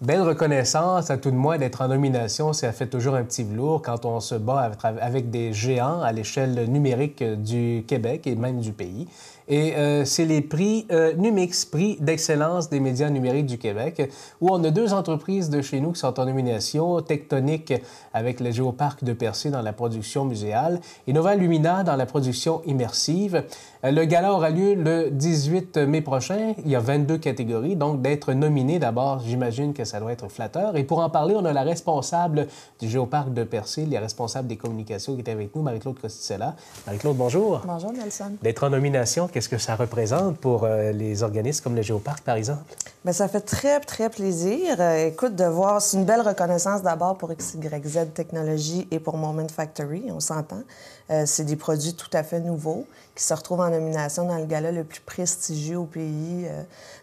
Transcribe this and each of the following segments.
Belle reconnaissance, à tout de moins, d'être en nomination, ça fait toujours un petit velours quand on se bat avec des géants à l'échelle numérique du Québec et même du pays. Et euh, c'est les prix euh, Numix, prix d'excellence des médias numériques du Québec, où on a deux entreprises de chez nous qui sont en nomination, Tectonique avec le Géoparc de Percé dans la production muséale et Nova Lumina dans la production immersive. Euh, le gala aura lieu le 18 mai prochain. Il y a 22 catégories, donc d'être nominé d'abord, j'imagine que ça doit être flatteur. Et pour en parler, on a la responsable du Géoparc de Percé, la responsable des communications qui est avec nous, Marie-Claude Costicella. Marie-Claude, bonjour. Bonjour, Nelson. D'être en nomination, qu'est-ce que ça représente pour euh, les organismes comme le Géoparc, par exemple? Bien, ça fait très, très plaisir. Euh, écoute, de voir, c'est une belle reconnaissance d'abord pour XYZ Technologies et pour Moment Factory, on s'entend. Euh, c'est des produits tout à fait nouveaux qui se retrouvent en nomination dans le gala le plus prestigieux au pays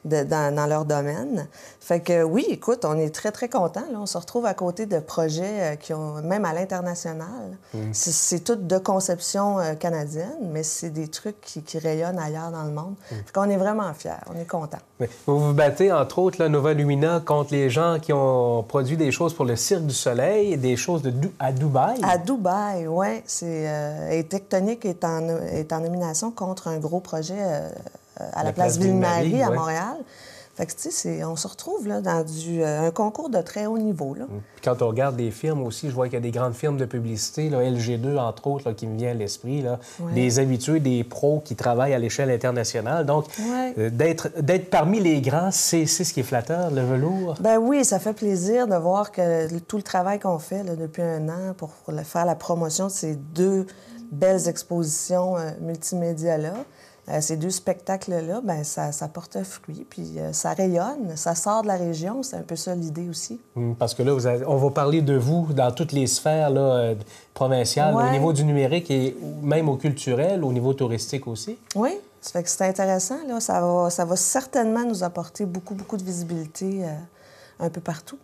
dans, leur domaine. Fait que oui, écoute, on est très, très contents. On se retrouve à côté de projets qui ont, même à l'international, mm. c'est tout de conception canadienne, mais c'est des trucs qui, rayonnent à ailleurs dans le monde. Mm. On est vraiment fiers, on est contents. vous vous battez, entre autres, la Nova Lumina, contre les gens qui ont produit des choses pour le Cirque du Soleil des choses de à Dubaï. À Dubaï, oui. Euh, et Tectonique est en... est en, nomination contre un gros projet euh, euh, à la, place, Ville-Marie, à Montréal. Fait que, tu on se retrouve là, dans du, euh, un concours de très haut niveau. Hum. quand on regarde des firmes aussi, je vois qu'il y a des grandes firmes de publicité, LG2 entre autres, qui me vient à l'esprit, des habitués, des pros qui travaillent à l'échelle internationale. Donc, euh, d'être, d'être parmi les grands, c'est, ce qui est flatteur, le velours. Ben oui, ça fait plaisir de voir que tout le travail qu'on fait depuis un an pour faire la promotion de ces deux belles expositions euh, multimédia-là, euh, ces deux spectacles-là, ben, ça, ça, porte fruit, puis euh, ça rayonne, ça sort de la région. C'est un peu ça l'idée aussi. Hum, parce que là, on va parler de vous dans toutes les sphères euh, provinciales, au niveau du numérique et même au culturel, au niveau touristique aussi. Oui, fait que c'est intéressant. Ça, va, ça va certainement nous apporter beaucoup, beaucoup de visibilité un peu partout.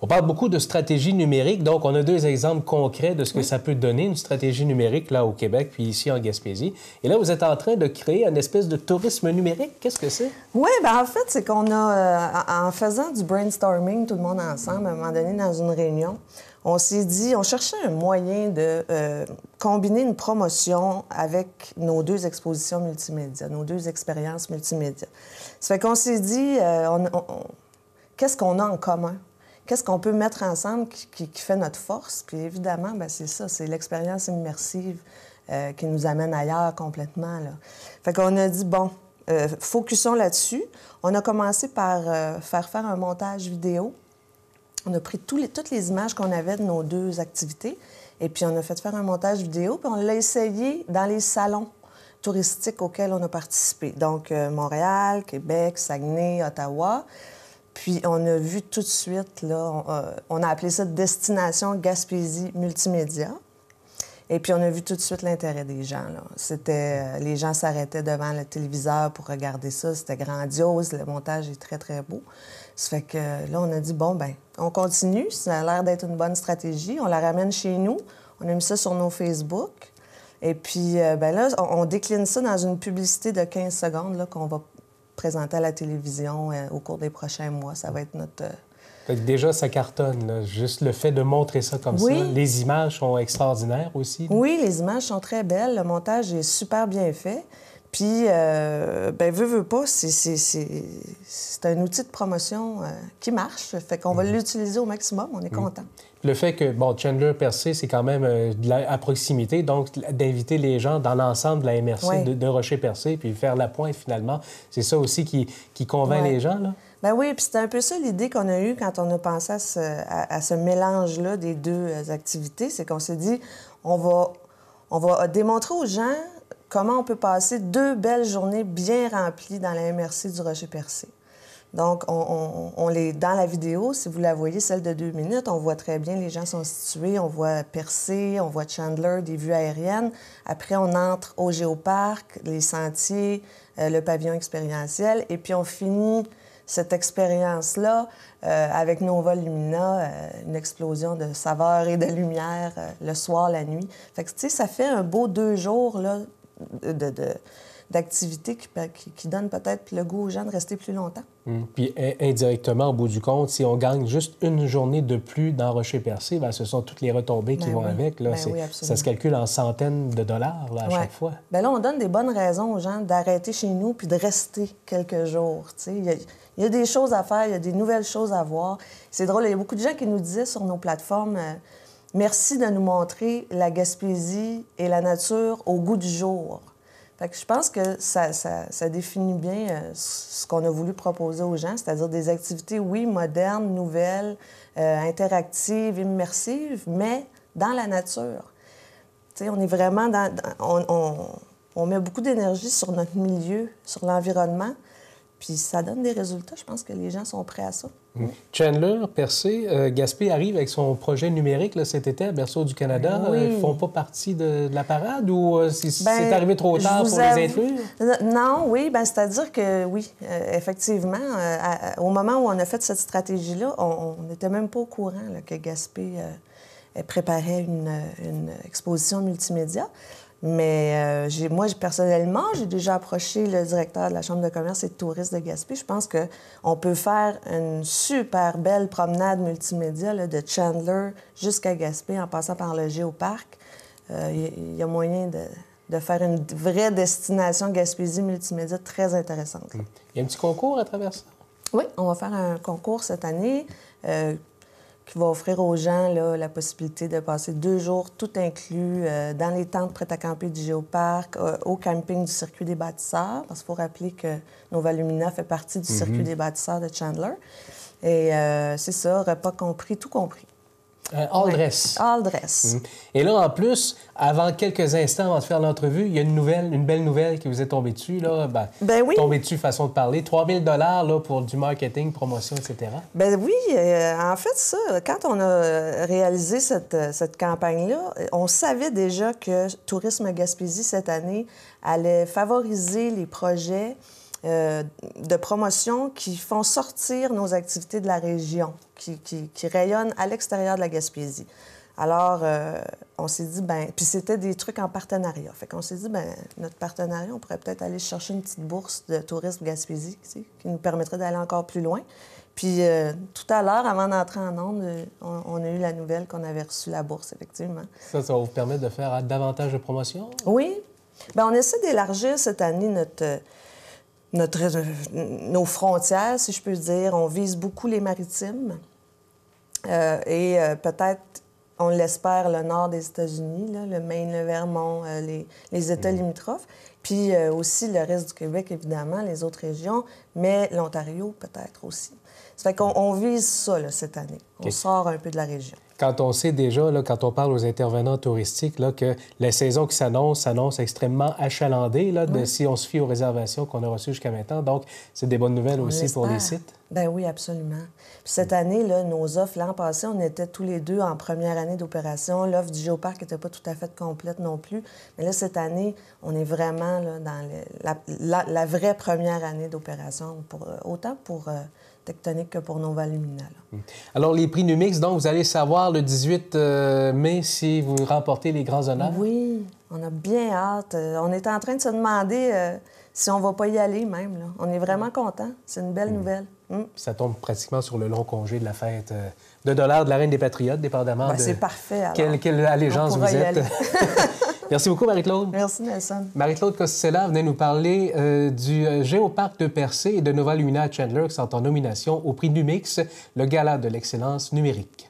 On parle beaucoup de stratégie numérique, donc on a deux exemples concrets de ce que ça peut donner, une stratégie numérique là au Québec, puis ici en Gaspésie. Et là, vous êtes en train de créer une espèce de tourisme numérique. Qu'est-ce que c'est? Oui, bien, en fait, c'est qu'on a, euh, en faisant du brainstorming, tout le monde ensemble, à un moment donné, dans une réunion, on s'est dit, on cherchait un moyen de euh, combiner une promotion avec nos deux expositions multimédia, nos deux expériences multimédia. Ça fait qu'on s'est dit, euh, qu'est-ce qu'on a en commun qu'est-ce qu'on peut mettre ensemble qui, fait notre force. Puis évidemment, ben, c'est ça, c'est l'expérience immersive euh, qui nous amène ailleurs complètement. Là. Fait qu'on a dit, bon, euh, focusons là-dessus. On a commencé par euh, faire faire un montage vidéo. On a pris toutes les images qu'on avait de nos deux activités et puis on a fait faire un montage vidéo, puis on l'a essayé dans les salons touristiques auxquels on a participé. Donc, euh, Montréal, Québec, Saguenay, Ottawa. Puis on a vu tout de suite, là, euh, on, a appelé ça Destination Gaspésie Multimédia. Et puis on a vu tout de suite l'intérêt des gens. Là. C'était, euh, les gens s'arrêtaient devant le téléviseur pour regarder ça. C'était grandiose. Le montage est très très beau. Ça fait que là on a dit bon ben on continue. Ça a l'air d'être une bonne stratégie. On la ramène chez nous. On a mis ça sur nos Facebook. Et puis euh, ben là on, on décline ça dans une publicité de 15 secondes là, qu'on va présenté à la télévision euh, au cours des prochains mois. Ça va être notre... Euh, déjà, ça cartonne, juste le fait de montrer ça comme ça. Les images sont extraordinaires aussi. Oui, les images sont très belles. Le montage est super bien fait. Puis, bien, euh, ben, veut, veut pas, c'est un outil de promotion euh, qui marche. Fait qu'on va mhm. l'utiliser au maximum. On est content. Le fait que, bon, Chandler Percé, c'est quand même euh, à proximité, donc d'inviter les gens dans l'ensemble de la MRC de, Rocher Percé, puis faire la pointe finalement, c'est ça aussi qui, convainc les gens, là? Ben oui, puis c'était un peu ça l'idée qu'on a eue quand on a pensé à ce, mélange-là des deux activités. C'est qu'on s'est dit, on va on va démontrer aux gens comment on peut passer deux belles journées bien remplies dans la MRC du Rocher Percé. Donc, on, les, dans la vidéo, si vous la voyez, celle de deux minutes, on voit très bien les gens sont situés, on voit Percé, on voit Chandler, des vues aériennes. Après, on entre au géoparc, les sentiers, euh, le pavillon expérientiel, et puis on finit cette expérience-là euh, avec Nova Lumina, euh, une explosion de saveurs et de lumière le soir, la nuit. Fait que, ça fait un beau deux jours là, de, d'activités qui, qui, donnent peut-être le goût aux gens de rester plus longtemps. Mm. Puis indirectement, au bout du compte, si on gagne juste une journée de plus dans Rocher-Percé, ben, ce sont toutes les retombées qui ben vont avec. Là. Ben ça se calcule en centaines de dollars là, à chaque fois. Bien là, on donne des bonnes raisons aux gens d'arrêter chez nous puis de rester quelques jours. Il y, a, y, a des choses à faire, il y a des nouvelles choses à voir. C'est drôle, il y a beaucoup de gens qui nous disaient sur nos plateformes... Euh, Merci de nous montrer la Gaspésie et la nature au goût du jour. je pense que ça, définit bien euh, ce qu'on a voulu proposer aux gens, c'est-à-dire des activités, oui, modernes, nouvelles, euh, interactives, immersives, mais dans la nature. on est vraiment on met beaucoup d'énergie sur notre milieu, sur l'environnement, puis ça donne des résultats. Je pense que les gens sont prêts à ça. Mm. Chandler, Percé, euh, Gaspé arrive avec son projet numérique cet été à Berceau du Canada. Euh, ils ne font pas partie de, la parade ou euh, c'est ben, arrivé trop tard pour les inclure? Non, oui. Ben, C'est-à-dire que oui, effectivement, au moment où on a fait cette stratégie-là, on n'était même pas au courant que Gaspé préparait une, une exposition multimédia. Mais euh, moi, personnellement, j'ai déjà approché le directeur de la Chambre de commerce et de tourisme de Gaspé. Je pense qu'on peut faire une super belle promenade multimédia de Chandler jusqu'à Gaspé en passant par le Géoparc. Euh, il y, a moyen de, faire une vraie destination Gaspésie multimédia très intéressante. Hmm. Il y a un petit concours à travers ça? Oui, on va faire un concours cette année. Euh, qui va offrir aux gens là, la possibilité de passer deux jours tout inclus euh, dans les tentes prêtes à camper du Géoparc, euh, au camping du circuit des bâtisseurs, parce qu'il faut rappeler que Nova Lumina fait partie du mhm. circuit des bâtisseurs de Chandler. Et euh, c'est ça, repas compris, tout compris. Euh, all, dress. all Dress. Mhm. Et là, en plus, avant quelques instants, avant de faire l'entrevue, il y a une nouvelle, une belle nouvelle qui vous est tombée dessus. Là. Ben, ben oui. Tombée dessus, façon de parler. 3000 dollars pour du marketing, promotion, etc. Ben oui. Euh, en fait, ça, quand on a réalisé cette, euh, cette campagne-là, on savait déjà que Tourisme Gaspésie, cette année, allait favoriser les projets euh, de promotion qui font sortir nos activités de la région, qui, rayonnent à l'extérieur de la Gaspésie. Alors, euh, on s'est dit, ben, puis c'était des trucs en partenariat. Fait qu'on s'est dit, ben, notre partenariat, on pourrait peut-être aller chercher une petite bourse de tourisme Gaspésie, qui nous permettrait d'aller encore plus loin. Puis euh, tout à l'heure, avant d'entrer en onde, on, a eu la nouvelle qu'on avait reçu la bourse, effectivement. Ça, ça va vous permettre de faire davantage de promotion? Oui. Bien, on essaie d'élargir cette année notre euh, nos frontières, si je peux dire. On vise beaucoup les maritimes euh, et euh, peut-être, on l'espère, le nord des États-Unis, le Maine, le Vermont, les, les, États mm-hmm. limitrophes, puis aussi le reste du Québec, évidemment, les autres régions, mais l'Ontario peut-être aussi. Ça fait qu'on vise ça cette année. On sort un peu de la région. Quand on sait déjà, là, quand on parle aux intervenants touristiques, là, que la saison qui s'annonce s'annonce extrêmement achalandée, là, de, si on se fie aux réservations qu'on a reçues jusqu'à maintenant. Donc, c'est des bonnes nouvelles aussi pour les sites. Ben oui, absolument. cette année, là, nos offres, l'an passé, on était tous les deux en première année d'opération. L'offre du géoparc n'était pas tout à fait complète non plus. Mais là, cette année, on est vraiment dans la, vraie première année d'opération, euh, autant pour... Euh, tectonique que pour nos valves hmm. Alors, les prix Numix, donc, vous allez savoir le 18 euh, mai si vous remportez les grands honneurs? Oui, on a bien hâte. Euh, on est en train de se demander euh, si on va pas y aller même. On est vraiment content. C'est une belle hmm. nouvelle. Hmm. Ça tombe pratiquement sur le long congé de la fête de dollars de la Reine des Patriotes, dépendamment ben, de... C'est parfait, Quelle, quelle allégeance vous êtes. Merci beaucoup, Marie-Claude. Merci, Nelson. Marie-Claude Costella venait nous parler euh, du euh, Géoparc de Percé et de Nova Lumina Chandler qui sont en nomination au prix Numix, le gala de l'excellence numérique.